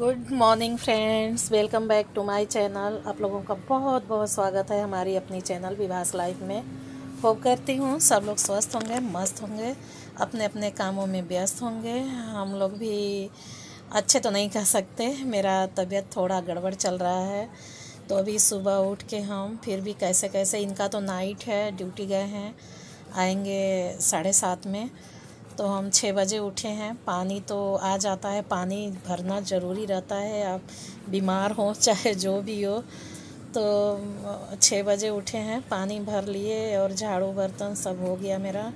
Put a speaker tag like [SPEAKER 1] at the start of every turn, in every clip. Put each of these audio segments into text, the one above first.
[SPEAKER 1] good morning friends welcome back to my channel आप लोगों का बहुत बहुत स्वागत है हमारी अपनी चैनल विवास लाइफ में होप करती हूँ सब लोग स्वस्थ होंगे मस्त होंगे अपने अपने कामों में व्यस्त होंगे हम लोग भी अच्छे तो नहीं कह सकते मेरा तबीयत थोड़ा गड़बड़ चल रहा है तो अभी सुबह उठ के हम फिर भी कैसे कैसे इनका तो नाइट है ड्यूटी गए हैं आएंगे साढ़े सात में तो हम छः बजे उठे हैं पानी तो आ जाता है पानी भरना ज़रूरी रहता है आप बीमार हो चाहे जो भी हो तो छः बजे उठे हैं पानी भर लिए और झाड़ू बर्तन सब हो गया मेरा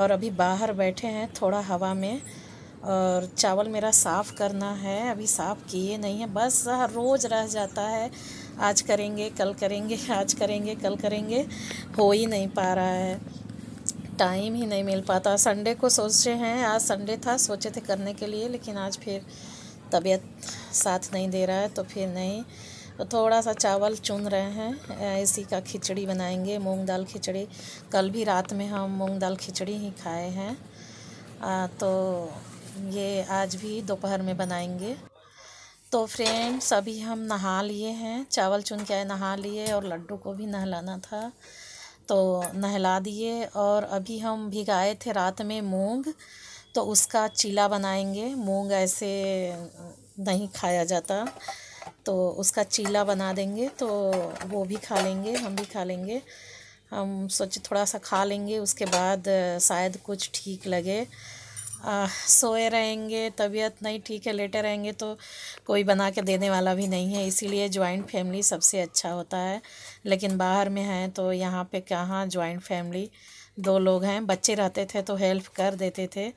[SPEAKER 1] और अभी बाहर बैठे हैं थोड़ा हवा में और चावल मेरा साफ़ करना है अभी साफ़ किए नहीं है बस हर रोज़ रह जाता है आज करेंगे कल करेंगे आज करेंगे कल करेंगे हो ही नहीं पा रहा है टाइम ही नहीं मिल पाता संडे को सोचे हैं आज संडे था सोचे थे करने के लिए लेकिन आज फिर तबीयत साथ नहीं दे रहा है तो फिर नहीं तो थोड़ा सा चावल चुन रहे हैं इसी का खिचड़ी बनाएंगे मूंग दाल खिचड़ी कल भी रात में हम मूंग दाल खिचड़ी ही खाए हैं आ, तो ये आज भी दोपहर में बनाएंगे तो फ्रेंड्स अभी हम नहा लिए हैं चावल चुन के आए नहा लिए और लड्डू को भी नहलाना था तो नहला दिए और अभी हम भिगाए थे रात में मूंग तो उसका चीला बनाएंगे मूंग ऐसे नहीं खाया जाता तो उसका चीला बना देंगे तो वो भी खा लेंगे हम भी खा लेंगे हम सोचे थोड़ा सा खा लेंगे उसके बाद शायद कुछ ठीक लगे आ, सोए रहेंगे तबीयत नहीं ठीक है लेटे रहेंगे तो कोई बना के देने वाला भी नहीं है इसीलिए जॉइंट फैमिली सबसे अच्छा होता है लेकिन बाहर में हैं तो यहाँ पे कहाँ ज्वाइंट फैमिली दो लोग हैं बच्चे रहते थे तो हेल्प कर देते थे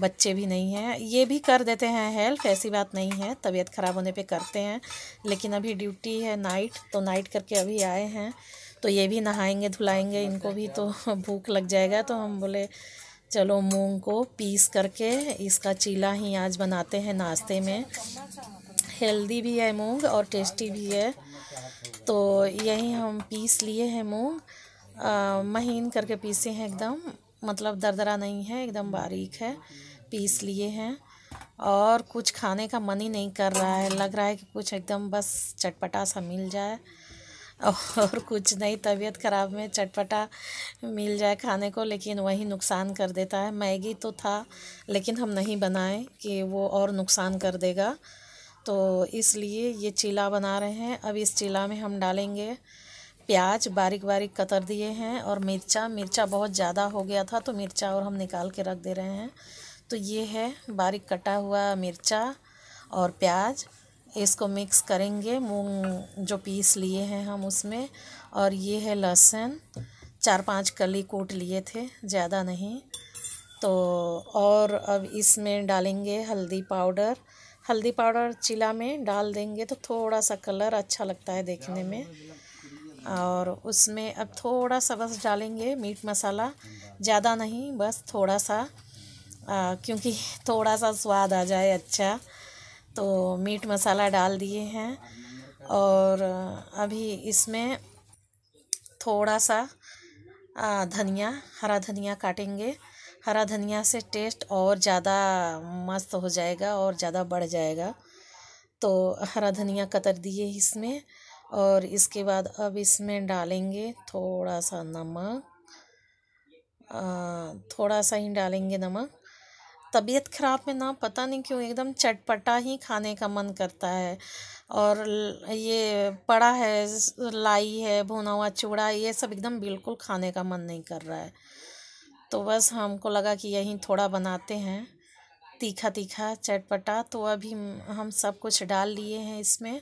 [SPEAKER 1] बच्चे भी नहीं हैं ये भी कर देते हैं हेल्प ऐसी बात नहीं है तबीयत ख़राब होने पर करते हैं लेकिन अभी ड्यूटी है नाइट तो नाइट करके अभी आए हैं तो ये भी नहाएंगे धुलाएंगे इनको भी तो भूख लग जाएगा तो हम बोले चलो मूंग को पीस करके इसका चीला ही आज बनाते हैं नाश्ते में हेल्दी भी है मूंग और टेस्टी भी है तो यही हम पीस लिए हैं मूंग महीन करके पीसे हैं एकदम मतलब दरदरा नहीं है एकदम बारीक है पीस लिए हैं और कुछ खाने का मन ही नहीं कर रहा है लग रहा है कि कुछ एकदम बस चटपटा सा मिल जाए और कुछ नहीं तबीयत ख़राब में चटपटा मिल जाए खाने को लेकिन वही नुकसान कर देता है मैगी तो था लेकिन हम नहीं बनाए कि वो और नुकसान कर देगा तो इसलिए ये चीला बना रहे हैं अब इस चीला में हम डालेंगे प्याज बारीक बारीक कतर दिए हैं और मिर्चा मिर्चा बहुत ज़्यादा हो गया था तो मिर्चा और हम निकाल के रख दे रहे हैं तो ये है बारीक कटा हुआ मिर्चा और प्याज इसको मिक्स करेंगे मूंग जो पीस लिए हैं हम उसमें और ये है लहसुन चार पांच कली कूट लिए थे ज़्यादा नहीं तो और अब इसमें डालेंगे हल्दी पाउडर हल्दी पाउडर चिला में डाल देंगे तो थोड़ा सा कलर अच्छा लगता है देखने में और उसमें अब थोड़ा सा बस डालेंगे मीट मसाला ज़्यादा नहीं बस थोड़ा सा क्योंकि थोड़ा सा स्वाद आ जाए अच्छा तो मीट मसाला डाल दिए हैं और अभी इसमें थोड़ा सा धनिया हरा धनिया काटेंगे हरा धनिया से टेस्ट और ज़्यादा मस्त हो जाएगा और ज़्यादा बढ़ जाएगा तो हरा धनिया कतर दिए इसमें और इसके बाद अब इसमें डालेंगे थोड़ा सा नमक थोड़ा सा ही डालेंगे नमक तबीयत ख़राब में ना पता नहीं क्यों एकदम चटपटा ही खाने का मन करता है और ये पड़ा है लाई है भुना हुआ चूड़ा ये सब एकदम बिल्कुल खाने का मन नहीं कर रहा है तो बस हमको लगा कि यहीं थोड़ा बनाते हैं तीखा तीखा चटपटा तो अभी हम सब कुछ डाल लिए हैं इसमें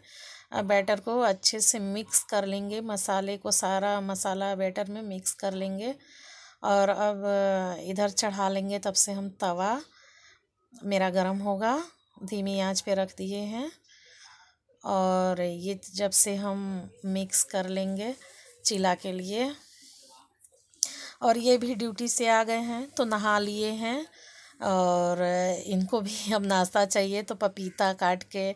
[SPEAKER 1] बैटर को अच्छे से मिक्स कर लेंगे मसाले को सारा मसाला बैटर में मिक्स कर लेंगे और अब इधर चढ़ा लेंगे तब से हम तवा मेरा गरम होगा धीमी आंच पे रख दिए हैं और ये जब से हम मिक्स कर लेंगे चिला के लिए और ये भी ड्यूटी से आ गए हैं तो नहा लिए हैं और इनको भी अब नाश्ता चाहिए तो पपीता काट के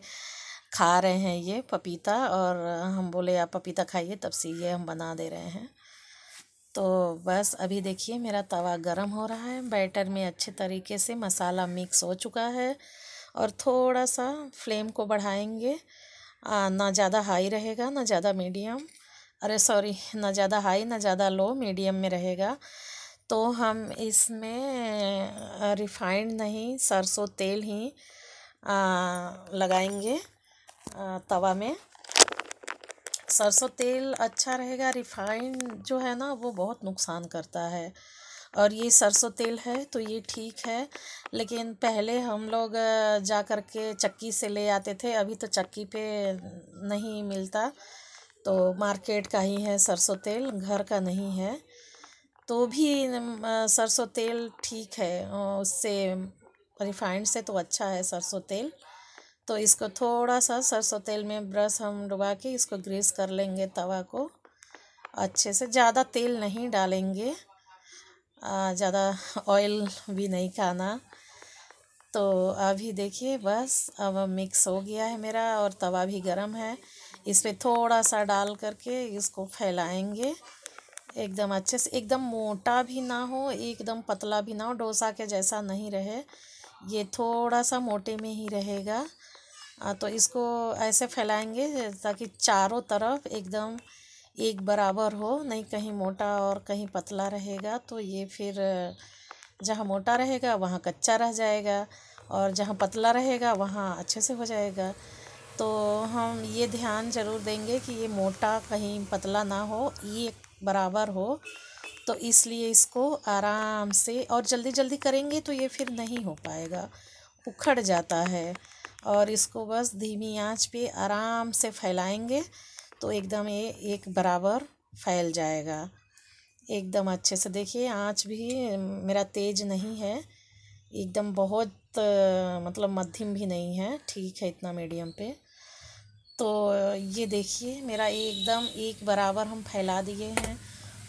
[SPEAKER 1] खा रहे हैं ये पपीता और हम बोले आप पपीता खाइए तब से ये हम बना दे रहे हैं तो बस अभी देखिए मेरा तवा गरम हो रहा है बैटर में अच्छे तरीके से मसाला मिक्स हो चुका है और थोड़ा सा फ्लेम को बढ़ाएंगे आ, ना ज़्यादा हाई रहेगा ना ज़्यादा मीडियम अरे सॉरी ना ज़्यादा हाई ना ज़्यादा लो मीडियम में रहेगा तो हम इसमें रिफाइंड नहीं सरसों तेल ही आ, लगाएंगे आ, तवा में सरसों तेल अच्छा रहेगा रिफाइंड जो है ना वो बहुत नुकसान करता है और ये सरसों तेल है तो ये ठीक है लेकिन पहले हम लोग जा कर के चक्की से ले आते थे अभी तो चक्की पे नहीं मिलता तो मार्केट का ही है सरसों तेल घर का नहीं है तो भी सरसों तेल ठीक है उससे रिफाइंड से तो अच्छा है सरसों तेल तो इसको थोड़ा सा सरसों तेल में ब्रश हम डुबा के इसको ग्रीस कर लेंगे तवा को अच्छे से ज़्यादा तेल नहीं डालेंगे ज़्यादा ऑयल भी नहीं खाना तो अभी देखिए बस अब मिक्स हो गया है मेरा और तवा भी गर्म है इस पर थोड़ा सा डाल करके इसको फैलाएंगे एकदम अच्छे से एकदम मोटा भी ना हो एकदम पतला भी ना हो डोसा के जैसा नहीं रहे ये थोड़ा सा मोटे में ही रहेगा तो इसको ऐसे फैलाएंगे ताकि चारों तरफ एकदम एक बराबर हो नहीं कहीं मोटा और कहीं पतला रहेगा तो ये फिर जहाँ मोटा रहेगा वहाँ कच्चा रह जाएगा और जहाँ पतला रहेगा वहाँ अच्छे से हो जाएगा तो हम ये ध्यान ज़रूर देंगे कि ये मोटा कहीं पतला ना हो ये बराबर हो तो इसलिए इसको आराम से और जल्दी जल्दी करेंगे तो ये फिर नहीं हो पाएगा उखड़ जाता है और इसको बस धीमी आंच पे आराम से फैलाएंगे तो एकदम ये एक बराबर फैल जाएगा एकदम अच्छे से देखिए आंच भी मेरा तेज़ नहीं है एकदम बहुत मतलब मध्यम भी नहीं है ठीक है इतना मीडियम पे तो ये देखिए मेरा एकदम एक बराबर हम फैला दिए हैं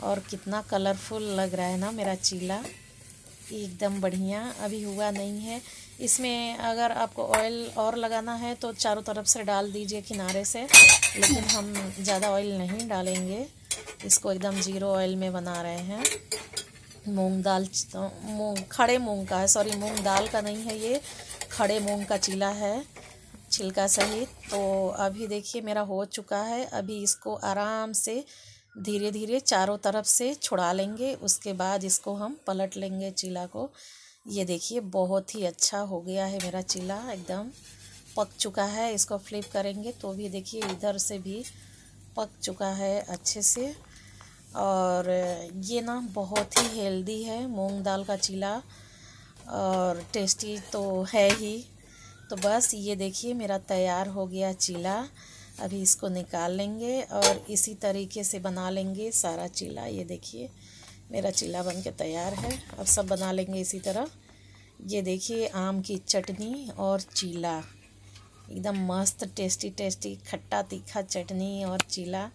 [SPEAKER 1] और कितना कलरफुल लग रहा है ना मेरा चीला एकदम बढ़िया अभी हुआ नहीं है इसमें अगर आपको ऑयल और लगाना है तो चारों तरफ से डाल दीजिए किनारे से लेकिन हम ज़्यादा ऑयल नहीं डालेंगे इसको एकदम जीरो ऑयल में बना रहे हैं मूंग दाल मूंग खड़े मूंग का है सॉरी मूंग दाल का नहीं है ये खड़े मूंग का चीला है छिलका सहित तो अभी देखिए मेरा हो चुका है अभी इसको आराम से धीरे धीरे चारों तरफ से छुड़ा लेंगे उसके बाद इसको हम पलट लेंगे चीला को ये देखिए बहुत ही अच्छा हो गया है मेरा चिल्ला एकदम पक चुका है इसको फ्लिप करेंगे तो भी देखिए इधर से भी पक चुका है अच्छे से और ये ना बहुत ही हेल्दी है मूंग दाल का चीला और टेस्टी तो है ही तो बस ये देखिए मेरा तैयार हो गया चीला अभी इसको निकाल लेंगे और इसी तरीके से बना लेंगे सारा चिल्ला ये देखिए मेरा चिल्ला बन के तैयार है अब सब बना लेंगे इसी तरह ये देखिए आम की चटनी और चीला एकदम मस्त टेस्टी टेस्टी खट्टा तीखा चटनी और चीला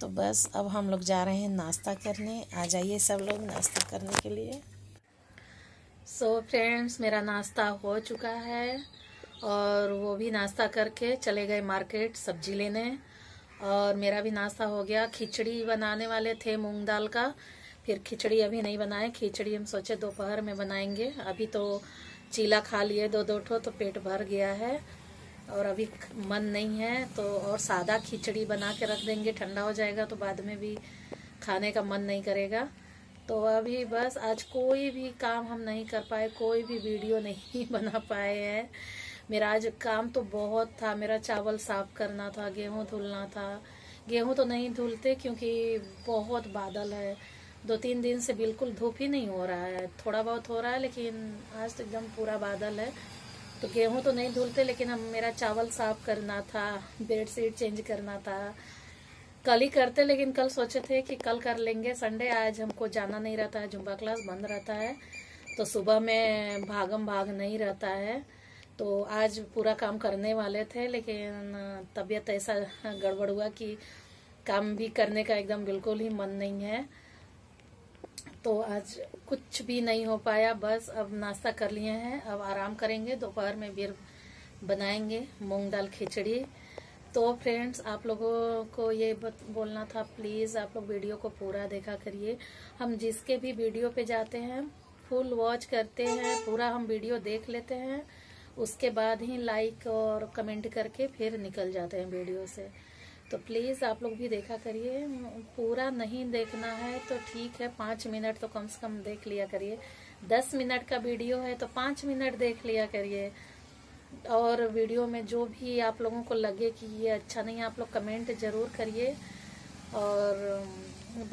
[SPEAKER 1] तो बस अब हम लोग जा रहे हैं नाश्ता करने आ जाइए सब लोग नाश्ता करने के लिए सो so फ्रेंड्स मेरा नाश्ता हो चुका है और वो भी नाश्ता करके चले गए मार्केट सब्जी लेने और मेरा भी नाश्ता हो गया खिचड़ी बनाने वाले थे मूंग दाल का फिर खिचड़ी अभी नहीं बनाए खिचड़ी हम सोचे दोपहर में बनाएंगे अभी तो चीला खा लिए दो दो ठो तो पेट भर गया है और अभी मन नहीं है तो और सादा खिचड़ी बना के रख देंगे ठंडा हो जाएगा तो बाद में भी खाने का मन नहीं करेगा तो अभी बस आज कोई भी काम हम नहीं कर पाए कोई भी वीडियो नहीं बना पाए हैं मेरा आज काम तो बहुत था मेरा चावल साफ करना था गेहूँ धुलना था गेहूँ तो नहीं धुलते क्योंकि बहुत बादल है दो तीन दिन से बिल्कुल धूप ही नहीं हो रहा है थोड़ा बहुत हो रहा है लेकिन आज तो एकदम पूरा बादल है तो गेहूँ तो नहीं धुलते लेकिन हम मेरा चावल साफ करना था बेड शीट चेंज करना था कल ही करते लेकिन कल सोचे थे कि कल कर लेंगे संडे आज हमको जाना नहीं रहता है जुम्बा क्लास बंद रहता है तो सुबह में भागम भाग नहीं रहता है तो आज पूरा काम करने वाले थे लेकिन तबीयत ऐसा गड़बड़ हुआ कि काम भी करने का एकदम बिल्कुल ही मन नहीं है तो आज कुछ भी नहीं हो पाया बस अब नाश्ता कर लिए हैं अब आराम करेंगे दोपहर में फिर बनाएंगे मूंग दाल खिचड़ी तो फ्रेंड्स आप लोगों को ये बोलना था प्लीज़ आप लोग वीडियो को पूरा देखा करिए हम जिसके भी वीडियो पे जाते हैं फुल वॉच करते हैं पूरा हम वीडियो देख लेते हैं उसके बाद ही लाइक और कमेंट करके फिर निकल जाते हैं वीडियो से तो प्लीज़ आप लोग भी देखा करिए पूरा नहीं देखना है तो ठीक है पाँच मिनट तो कम से कम देख लिया करिए दस मिनट का वीडियो है तो पाँच मिनट देख लिया करिए और वीडियो में जो भी आप लोगों को लगे कि ये अच्छा नहीं है आप लोग कमेंट ज़रूर करिए और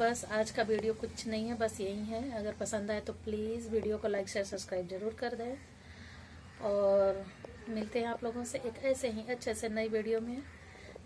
[SPEAKER 1] बस आज का वीडियो कुछ नहीं है बस यही है अगर पसंद आए तो प्लीज़ वीडियो को लाइक शेयर सब्सक्राइब ज़रूर कर दें और मिलते हैं आप लोगों से एक ऐसे ही अच्छे से नई वीडियो में